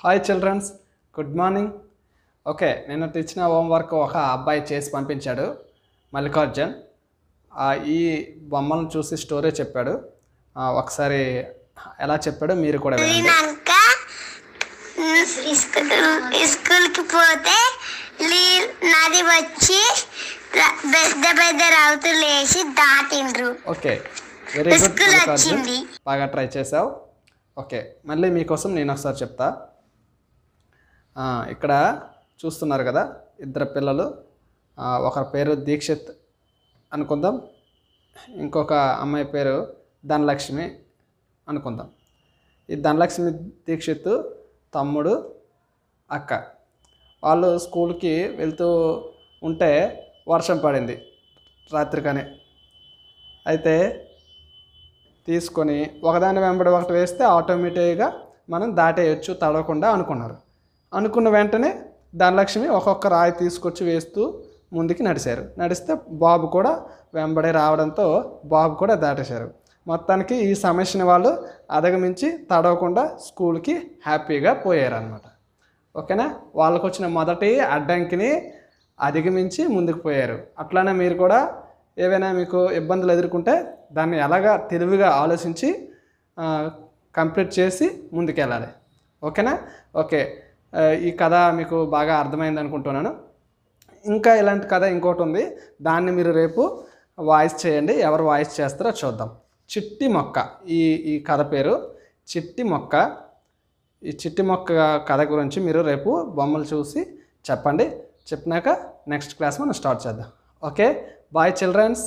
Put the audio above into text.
hi childrens good morning okay నేను తెచ్చిన homework ఒక అబ్బాయి చేసి పంపించాడు మల్లికార్జున్ ఈ బొమ్మలను చూసి స్టోరీ చెప్పాడు ఒకసారి ఎలా చెప్పాడు మీరు కూడా స్కూల్కి పోతే నది వచ్చి పెద్ద పెద్ద రౌతులు వేసి దాటిండ్రు ఓకే వెరీ గుడ్ బాగా ట్రై చేసావు ఓకే మళ్ళీ మీకోసం నేను ఒకసారి చెప్తా ఇక్కడ చూస్తున్నారు కదా ఇద్దరు పిల్లలు ఒకరి పేరు దీక్షిత్ అనుకుందాం ఇంకొక అమ్మాయి పేరు ధనలక్ష్మి అనుకుందాం ఈ ధనలక్ష్మి దీక్షిత్ తమ్ముడు అక్క వాళ్ళు స్కూల్కి వెళ్తూ ఉంటే వర్షం పడింది రాత్రికనే అయితే తీసుకొని ఒకదాని వెంబడి ఒకటి వేస్తే ఆటోమేటిక్గా మనం దాటేయచ్చు తడవకుండా అనుకున్నారు అనుకున్న వెంటనే ధనలక్ష్మి ఒక్కొక్క రాయి తీసుకొచ్చి వేస్తూ ముందుకి నడిచారు నడిస్తే బాబు కూడా వెంబడి రావడంతో బాబు కూడా దాటేశారు మొత్తానికి ఈ సమస్యని వాళ్ళు అదగమించి తడవకుండా స్కూల్కి హ్యాపీగా పోయారనమాట ఓకేనా వాళ్ళకు వచ్చిన మొదటి అడ్డంకిని అధిగమించి ముందుకు పోయారు అట్లానే మీరు కూడా ఏవైనా మీకు ఇబ్బందులు ఎదుర్కొంటే దాన్ని ఎలాగా తెలివిగా ఆలోచించి కంప్లీట్ చేసి ముందుకెళ్ళాలి ఓకేనా ఓకే ఈ కథ మీకు బాగా అర్థమైంది అనుకుంటున్నాను ఇంకా ఇలాంటి కథ ఇంకోటి ఉంది దాన్ని మీరు రేపు వాయిస్ చేయండి ఎవరు వాయిస్ చేస్తారో చూద్దాం చిట్టి మొక్క ఈ ఈ కథ పేరు చిట్టి మొక్క ఈ చిట్టి మొక్క కథ గురించి మీరు రేపు బొమ్మలు చూసి చెప్పండి చెప్పినాక నెక్స్ట్ క్లాస్ మనం స్టార్ట్ చేద్దాం ఓకే బాయ్ చిల్డ్రన్స్